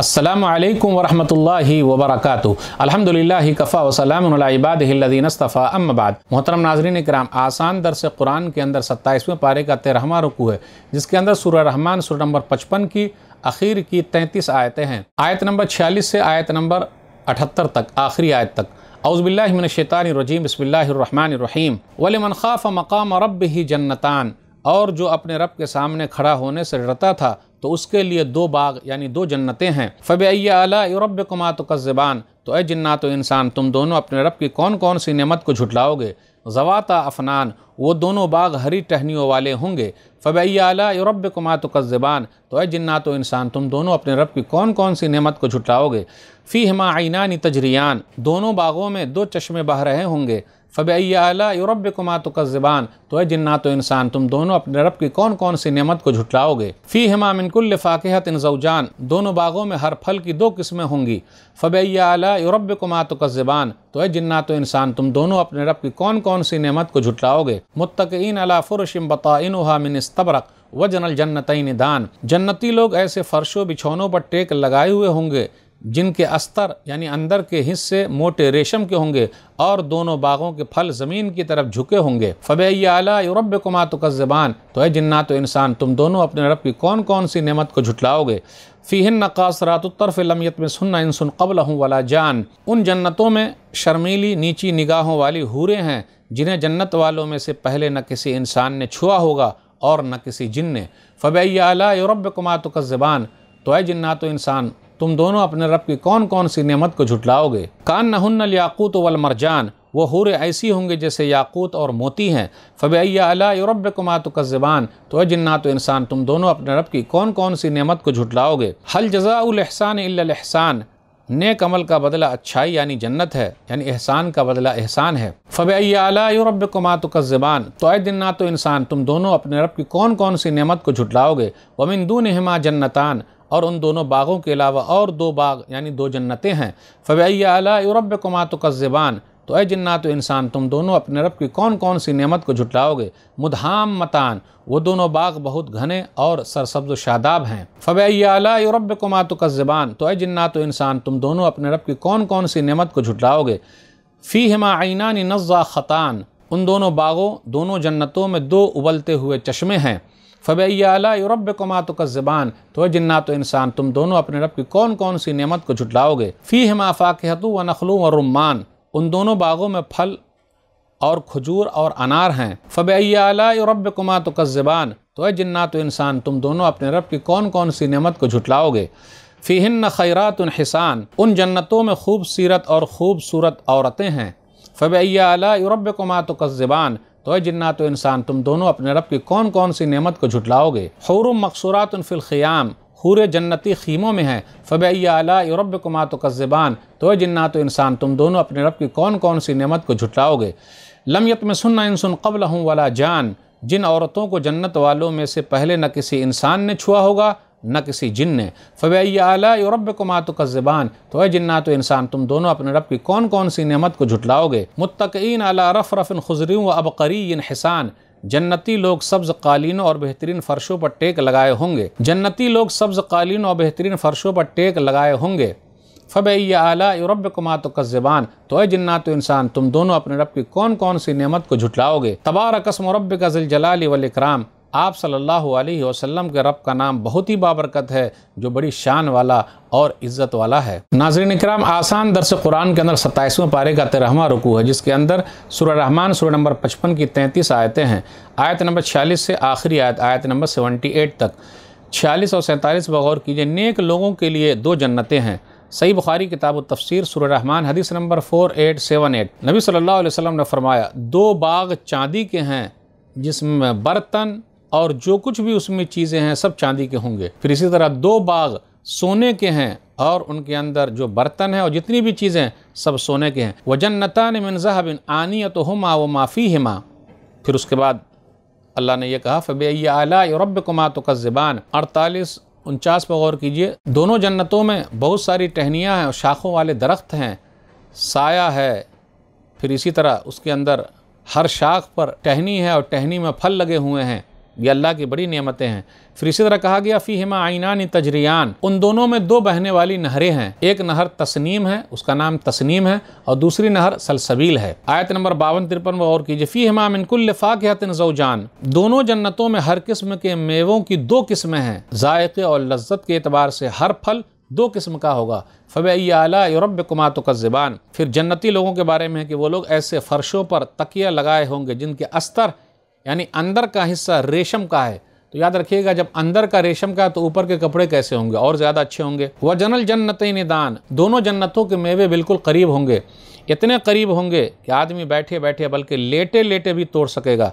असलम वरहि वबरक अलहमदिल्ला कफ़ा वसलामबादीनस्तफ़ा अम्माबाद मोहतरम नाजरीन कराम आसान दरस कुरान के अंदर सत्ताईसवें पारे का तेरहवा रुकू है जिसके अंदर सूर्य रहमान सूर नंबर पचपन की आखिर की तैंतीस आयतें हैं आयत नंबर छियालीस से आयत नंबर अठहत्तर तक आखिरी आयत तक अउज़बिल्लाशैतानरजीम बसमिल्लर वलमन ख़ाफ़ मकाम रब ही जन्नतान और जो अपने रब के सामने खड़ा होने से डरता था तो उसके लिए दो बाग यानी दो जन्नतें हैं फ़ब अला रब कुमात तो कस्बान तो ए जन्ना तो इंसान तुम दोनों अपने रब की कौन कौन सी नमत को झुटलाओगे जवाता अफनान वो दोनों बाग हरी टहनियों वाले होंगे फ़ब अला रब कुमात तो कस्बान तो ए जन्ना तो इंसान तुम दोनों अपने रब की कौन कौन सी नमत को झुटलाओगे फ़ी हमा आइनानी तजरियान दोनों बागों में दो चश्मे बह रहे होंगे फ़ब यूरब कुमा तो ज़बान तो है जिन्ना तो इंसान तुम दोनों अपने रब की कौन कौन सी नमत को झुटलाओगे फ़ी हमामिनकुल्ल फ़ाक़हत जौजान दोनों बागों में हर फल की दो किस्में होंगी फ़ब यूरब कुमा तो ज़बान तो है जिन्ना तो इंसान तुम दोनों अपने रब की कौन कौन सी नियमत को झुटलाओगे मुतकिन अला फ़ुरशम बताइन हामिन इस्तबरक व जनल जन्नत दान जन्नती लोग ऐसे फ़र्शों बिछौनों पर टेक लगाए हुए होंगे जिनके अस्तर यानी अंदर के हिस्से मोटे रेशम के होंगे और दोनों बागों के फल ज़मीन की तरफ झुके होंगे फ़बैला रब कुमा तो कस्बान तो है जन्नात तो इंसान तुम दोनों अपने रब की कौन कौन सी नेमत को झुटलाओगे फ़ीहन नकासरातरफ़ लमियत में इन सुन कबल हूँ वाला जान उन जन्नतों में शर्मीली नीची निगाहों वाली हूरें हैं जिन्हें जन्नत वालों में से पहले न किसी इंसान ने छुआ होगा और न किसी जिन ने आला रब कुमा तो कस्बान तो है जिन्नात तो इंसान तुम दोनों अपने रब की कौन कौन सी नेमत को झुटलाओगे कान नहन याकूत वल मरजान वो हूर ऐसी होंगे जैसे याकूत और मोती हैं फ़बैया अलाब कुमात जबान तो तो इंसान तुम दोनों अपने रब की कौन कौन सी नेमत को झुटलाओगे हल जजाउलहसान अहसान नेक अमल का बदला अच्छाई यानी जन्नत है यानी एहसान का बदला एहसान है फ़बैयाब कुमात जबान तो दिना तो इंसान तुम दोनों अपने रब की कौन कौन सी नमत को झुटलाओगे वमिन दू हिमा जन्नतान और उन दोनों बागों के अलावा और दो बाग यानी दो जन्नतें हैं फ़बई अला रब कुमात कस्बान तो ए जन्ना तो इंसान तुम दोनों अपने रब की कौन कौन सी नेमत को झुटलाओगे मुदहाम मतान वो दोनों बाग बहुत घने और सरसब्ज शादाब हैं फ़बैला रब कुमात कस्बान तो ए जन्ना तो इंसान तुम दोनों अपने रब की कौन कौन सी नमत को झुटलाओगे फ़ी हिमा आइना नज़ा ख़तान उन दोनों बागों दोनों जन्नतों में दो उबलते हुए चश्मे हैं यूरब कमात का ज़बान तो जन्ना तो इंसान तुम दोनों अपने रब की कौन कौन सी नमत को झुटलाओगे फ़ी हमा हतु व नखलू व रुमान उन दोनों बागों में फल और खजूर और अनार हैं फ़बैयाब कमात का ज़बान तो जन्ना तो इंसान तुम दोनों अपने रब की कौन कौन सी नमत को झुटलाओगे फ़ीहन खैरात हिसान उन जन्नतों में खूबसूरत और ख़ूबसूरत औरतें हैं फ़बैयाब कमात का ज़बान तो जन्ना तो इंसान तुम दोनों अपने रब की कौन कौन सी नेमत को झुटलाओगे हौरम मकसूरात फ़िलख़याम हूर जन्नती ख़ीमों में हैं फ़बैया रब कुमात कस्बान तो तो इंसान तुम दोनों अपने रब की कौन कौन सी नेमत को झुटलाओगे लमयत में सुनना सुन कबल हूँ वाला जान जिन औरतों को जन्नत वालों में से पहले न किसी इंसान ने छुआ होगा न किसी जिन ने फ़बई आला रब को मातु का ज़बान तो है तो इंसान तुम दोनों अपने रब की कौन कौन सी नमत को झुटलाओगे मुतकिन अला रफ़ रफ़िन खुजरी व अबकरी हसान जन्नती लोग सब्ज़ कालीनों और बेहतरीन फ़र्शों पर टेक लगाए होंगे जन्नती लोग सब्ज़ कालीन और बेहतरीन फ़र्शों पर टेक लगाए होंगे फ़बई आला रब मातु का ज़बान तो है तो इंसान तुम दोनों अपने रब की कौन कौन सी नमत को झुटलाओगे तबार कसम रब का जलाली वल इकराम आप सल्लल्लाहु अलैहि वसल्लम के रब का नाम बहुत ही बाबरकत है जो बड़ी शान वाला और इज़्ज़त वाला है नाजरन कराम आसान दरस कुरान के अंदर सत्ताईसवें पारे का तेरहवा रुकू है जिसके अंदर सुर रहमान सुर नंबर पचपन की तैंतीस आयतें हैं आयत नंबर छियालीस से आखिरी आयत आयत नंबर सेवेंटी एट तक छियालीस और सैंतालीस बगौर कीजिए नेक लोगों के लिए दो जन्नतें हैं सही बुखारी किताब तफसर सुर रहमान हदीस number four eight seven eight नबी सल्लल्लाहु अलैहि वसल्लम ने फरमाया दो बाग चांदी के हैं जिसमें बर्तन और जो कुछ भी उसमें चीज़ें हैं सब चांदी के होंगे फिर इसी तरह दो बाग सोने के हैं और उनके अंदर जो बर्तन है और जितनी भी चीज़ें सब सोने के हैं वजन्नता ने मिनजा बिन आनी तो हमा व माफ़ी हिमा फिर उसके बाद अल्लाह ने यह कहा फ़बे आला रब कुमा तो ज़बान अड़तालीस उनचास पर गौर कीजिए दोनों जन्नतों में बहुत सारी टहनियाँ हैं और शाखों वाले दरख्त हैं साया है फिर इसी तरह उसके अंदर हर शाख पर टहनी है और टहनी में फल लगे हुए हैं ये अल्लाह की बड़ी नियमतें हैं फिर इसी तरह कहा गया फ़ी हिमा आइनान तजरियान उन दोनों में दो बहने वाली नहरें हैं एक नहर तस्नीम है उसका नाम तस्नीम है और दूसरी नहर सलसबील है आयत नंबर बावन तिरपन और कीजिए फ़ी हिमा मिनकुल फ़ाक़ियातिन दोनों जन्नतों में हर किस्म के मेवों की दो किस्में हैं जायक़े और लज्जत के अतबार से हर फल दो किस्म का होगा फ़ब आला यूरब कुमात का ज़बान फिर जन्नती लोगों के बारे में है कि वो लोग ऐसे फ़र्शों पर तकिया लगाए होंगे जिनके अस्तर यानी अंदर का हिस्सा रेशम का है तो याद रखिएगा जब अंदर का रेशम का है तो ऊपर के कपड़े कैसे होंगे और ज़्यादा अच्छे होंगे वह जनल जन्नत निदान दोनों जन्नतों के मेवे बिल्कुल करीब होंगे इतने करीब होंगे कि आदमी बैठे बैठे बल्कि लेटे लेटे भी तोड़ सकेगा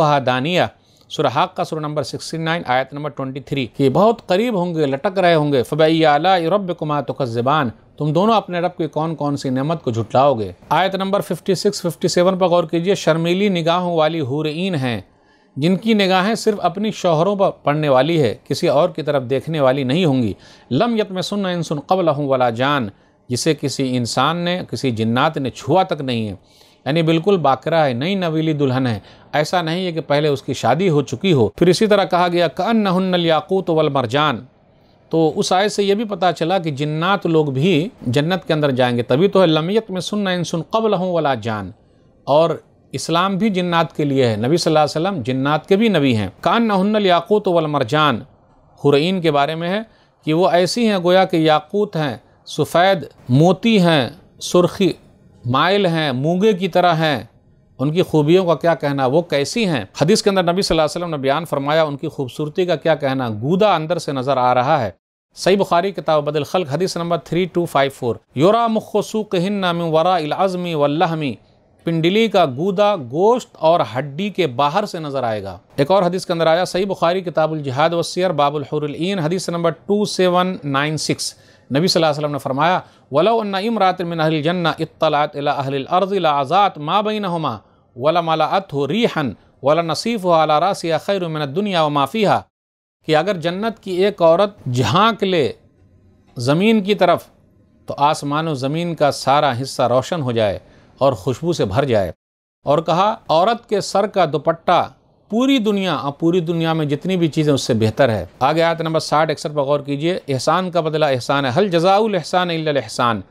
हा दानिया सुरहाक का सुर नंबर सिक्सटी नाइन आयत नंबर ट्वेंटी थ्री कि बहुत करीब होंगे लटक रहे होंगे फ़बैला रब कुमा ज़बान तुम दोनों अपने रब की कौन कौन सी नमत को झुटलाओगे आयत number fifty six fifty seven पर गौर कीजिए शर्मीली निगाहों वाली हुरईन हैं जिनकी निगाहें सिर्फ अपनी शोहरों पर पड़ने वाली है किसी और की तरफ देखने वाली नहीं होंगी लम यत में सुन सुन कबल हूँ वाला जान जिसे किसी इंसान ने किसी जिन्नात ने छुआ तक नहीं है यानी बिल्कुल बाकरा है नई नवीली दुल्हन है ऐसा नहीं है कि पहले उसकी शादी हो चुकी हो फिर इसी तरह कहा गया कन नहन्नल याकूत वल मरजान तो उस आय से यह भी पता चला कि जिन्नात लोग भी जन्नत के अंदर जाएंगे तभी तो है लमियत में सुन न सुन कबल हूँ वला जान और इस्लाम भी जिन्नात के लिए है नबी सल्लल्लाहु अलैहि वसल्लम जिन्नात के भी नबी हैं कान नहन्नल याकूत वल मरजान हुरैन के बारे में है कि वो ऐसी हैं गोया कि याकूत हैं सफ़ेद मोती हैं सुर्खी माइल हैं मूँगे की तरह हैं उनकी खूबियों का क्या कहना वो कैसी हैं हदीस के अंदर नबी सल्लल्लाहु अलैहि वसल्लम ने बयान फरमाया उनकी खूबसूरती का क्या कहना गूदा अंदर से नज़र आ रहा है सही बुखारी किताब बदल खल हदीस number three two five four योरा मुखसूक हिन्नाम वरा इलाजमी वल्लहमी पिंडली का गूदा गोश्त और हड्डी के बाहर से नज़र आएगा एक और हदीस के अंदर आया सही बुखारी किताबुल जिहाद वसियर बाबुल हुरुल हदीस number two seven nine six नबी सल्लल्लाहु अलैहि वसल्लम ने फरमाया वला इमरात मिन जन्ना इत्तलात अला अहल अर्ज़ लाज़ात मा बिन हमा वला मला अतु रीहन वला नसीफ़ अला रासिया खैर मिन दुनिया व माफ़िया कि अगर जन्नत की एक औरत झांक ले ज़मीन की तरफ तो आसमान व ज़मीन का सारा हिस्सा रोशन हो जाए और खुशबू से भर जाए और कहा औरत के सर का दुपट्टा पूरी दुनिया और पूरी दुनिया में जितनी भी चीज़ें उससे बेहतर है आगे आयत नंबर साठ अक्सर पर गौर कीजिए एहसान का बदला एहसान है हल जजाउल एहसान एहसान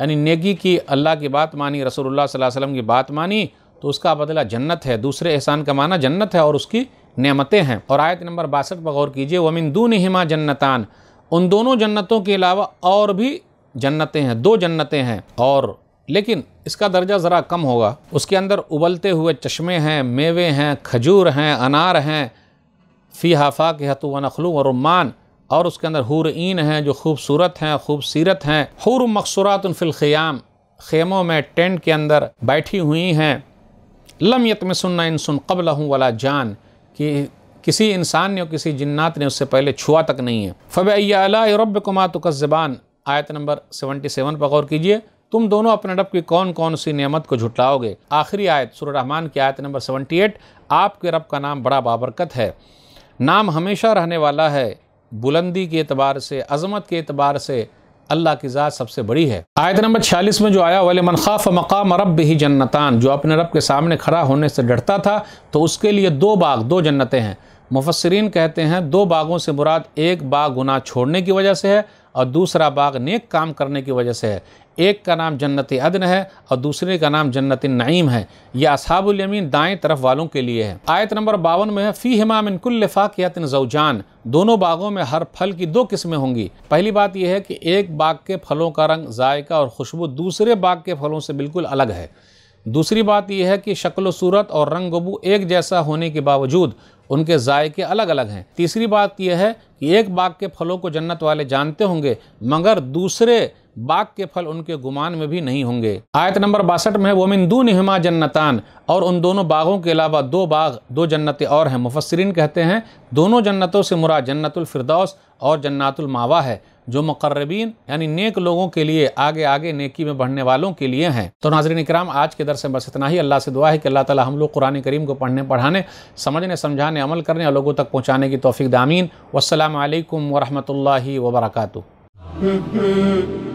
यानी नेगी की अल्लाह की बात मानी रसूलुल्लाह सल्लल्लाहु अलैहि वसल्लम की बात मानी तो उसका बदला जन्नत है दूसरे एहसान का माना जन्नत है और उसकी नेमतें हैं और आयत नंबर बासठ पर गौर कीजिए वमिन दून हिमा जन्नतान उन दोनों जन्नतों के अलावा और भी जन्नतें हैं दो जन्नतें हैं और लेकिन इसका दर्जा ज़रा कम होगा उसके अंदर उबलते हुए चश्मे हैं मेवे हैं खजूर हैं अनार हैं फ़ी हाफा के हतु व नखलू और रुमान और उसके अंदर हूर हैं जो खूबसूरत हैं खूबसीरत हैं हूर मकसूरात फ़िलख़याम खेमों में टेंट के अंदर बैठी हुई हैं लम यत में सुनना सुन कबल हूँ वाला जान कि किसी इंसान ने और किसी जन्नात ने उससे पहले छुआ तक नहीं है फ़ब रब कुमात आयत नंबर सेवेंटी सेवन पर गौर कीजिए तुम दोनों अपने रब की कौन कौन सी नियमत को झुटलाओगे आखिरी आयत सुर रहमान की आयत नंबर सेवेंटी एट आपके रब का नाम बड़ा बाबरकत है नाम हमेशा रहने वाला है बुलंदी के अतबार से अजमत के अतबार से अल्लाह की ज़ात सबसे बड़ी है आयत नंबर छियालीस में जो आया वाले मनखाफ मकाम रब ही जन्नतान जो अपने रब के सामने खड़ा होने से डरता था तो उसके लिए दो बाग दो जन्नतें हैं मुफसरीन कहते हैं दो बागों से मुराद एक बाग गुनाह छोड़ने की वजह से है और दूसरा बाग नेक काम करने की वजह से है एक का नाम जन्नत अदन है और दूसरे का नाम जन्नत नईम है यह असाबुलमीन दाएँ तरफ वालों के लिए है आयत नंबर बावन में है फ़ी हिमामिन कुल्लफ़ाक़ियातिन जौजान दोनों बागों में हर फल की दो किस्में होंगी पहली बात यह है कि एक बाग के फलों का रंग जायका और खुशबू दूसरे बाग के फलों से बिल्कुल अलग है दूसरी बात यह है कि शक्ल सूरत और रंग गबू एक जैसा होने के बावजूद उनके जायके अलग अलग हैं तीसरी बात यह है कि एक बाग के फलों को जन्नत वाले जानते होंगे मगर दूसरे बाग के फल उनके गुमान में भी नहीं होंगे आयत नंबर बासठ में वोमिन दू नहमा जन्नतान और उन दोनों बागों के अलावा दो बाग दो जन्नतें और हैं मुफसरीन कहते हैं दोनों जन्नतों से मुरा जन्नतुलफरदौस और जन्नातुलमावा है जो मकर्रबीन यानी नेक लोगों के लिए आगे आगे नेकी में बढ़ने वालों के लिए हैं तो नाजरन इक्राम आज के दर से बस इतना ही अल्लाह से दुआ है कि अल्लाह ताला हम लोग कुरान करीम को पढ़ने पढ़ाने समझने समझाने अमल करने और लोगों तक पहुँचाने की तोफ़ी दामीन वालकम वरहमल वर्का